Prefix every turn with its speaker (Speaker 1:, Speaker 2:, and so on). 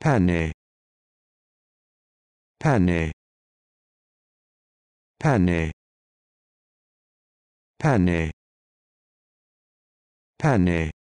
Speaker 1: Penny. Penny. Penny. Penny. Penny.